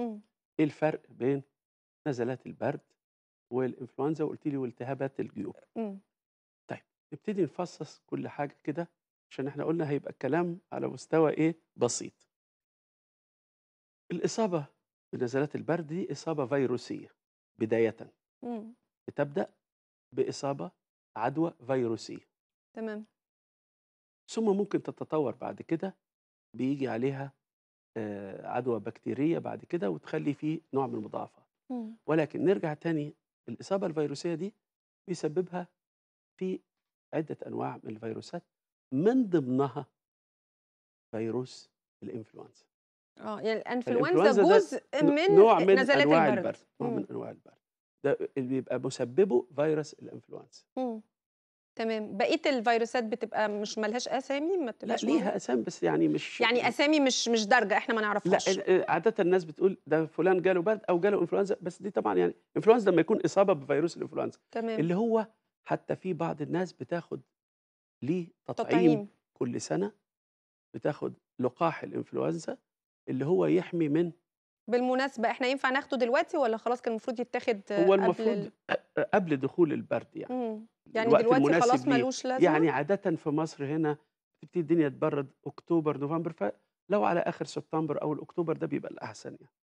إمم. إيه الفرق بين نزلات البرد والإنفلونزا وقُلتِ لي والتهابات الجيوب؟ إمم. طيب نبتدي نفصّص كل حاجة كده، عشان إحنا قُلنا هيبقى الكلام على مستوى إيه، بسيط. الإصابة بنزلات البرد دي إصابة فيروسية بدايةً. إمم. بتبدأ بإصابة عدوى فيروسية. تمام. ثم ممكن تتطوّر بعد كده بيجي عليها آه، عدوى بكتيريه بعد كده وتخلي فيه نوع من المضاعفات ولكن نرجع تاني الاصابه الفيروسيه دي بيسببها في عده انواع من الفيروسات من ضمنها فيروس الانفلونزا اه يعني الانفلونزا جزء من نوع من نزلات أنواع البرد, البرد. نوع من انواع البرد ده اللي بيبقى مسببه فيروس الانفلونزا تمام بقيه الفيروسات بتبقى مش ملهاش اسامي ما بتبقاش لا ليها اسامي بس يعني مش يعني اسامي مش مش درجه احنا ما نعرفهاش لا عاده الناس بتقول ده فلان جاله برد او جاله انفلونزا بس دي طبعا يعني انفلونزا لما يكون اصابه بفيروس الانفلونزا تمام اللي هو حتى في بعض الناس بتاخد ليه تطعيم, تطعيم كل سنه بتاخد لقاح الانفلونزا اللي هو يحمي من بالمناسبة إحنا ينفع ناخده دلوقتي ولا خلاص كان المفروض يتاخد هو المفروض قبل ال... قبل دخول البرد يعني مم. يعني دلوقتي خلاص ملوش لازمة يعني عادة في مصر هنا تبتدي الدنيا تبرد أكتوبر نوفمبر فلو على آخر سبتمبر أو أكتوبر ده بيبقى الأحسن يعني